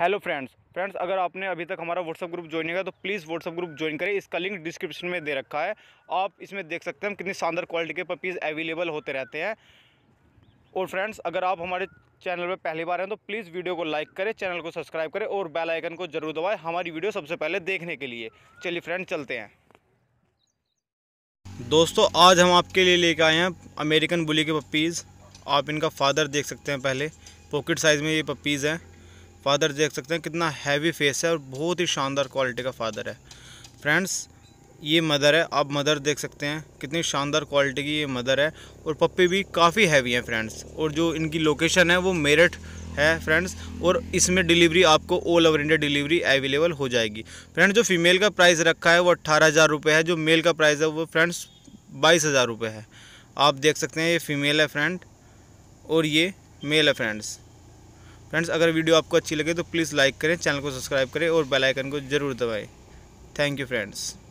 hello friends friends अगर आपने अभी तक हमारा व्हाट्सअप ग्रुप ज्वाइन किया तो प्लीज़ व्हाट्सअप ग्रुप ज्वाइन करें इसका लिंक डिस्क्रिप्शन में दे रखा है आप इसमें देख सकते हैं कितनी शानदार क्वालिटी के पपीज़ अवेलेबल होते रहते हैं और फ्रेंड्स अगर आप हमारे चैनल पर पहली बार हैं तो प्लीज़ वीडियो को लाइक करें चैनल को सब्सक्राइब करें और बेल आइकन को जरूर दबाएं हमारी वीडियो सबसे पहले देखने के लिए चलिए फ्रेंड चलते हैं दोस्तों आज हम आपके लिए लेके आए हैं अमेरिकन बुली के पपीज़ आप इनका फादर देख सकते हैं पहले पॉकेट साइज़ में ये पपीज़ हैं फादर देख सकते हैं कितना हैवी फेस है और बहुत ही शानदार क्वालिटी का फादर है फ्रेंड्स ये मदर है आप मदर देख सकते हैं कितनी शानदार क्वालिटी की ये मदर है और पप्पी भी काफ़ी हैवी हैं फ्रेंड्स और जो इनकी लोकेशन है वो मेरठ है फ्रेंड्स और इसमें डिलीवरी आपको all over India delivery available हो जाएगी फ्रेंड्स जो फीमेल का प्राइस रखा है वो अट्ठारह हज़ार रुपये है जो मेल का प्राइस है वो फ्रेंड्स बाईस हज़ार रुपये है आप देख सकते हैं ये फीमेल है फ्रेंड और ये मेल है फ्रेंड्स फ्रेंड्स अगर वीडियो आपको अच्छी लगे तो प्लीज़ लाइक करें चैनल को सब्सक्राइब करें और बेल आइकन को ज़रूर दबाएं थैंक यू फ्रेंड्स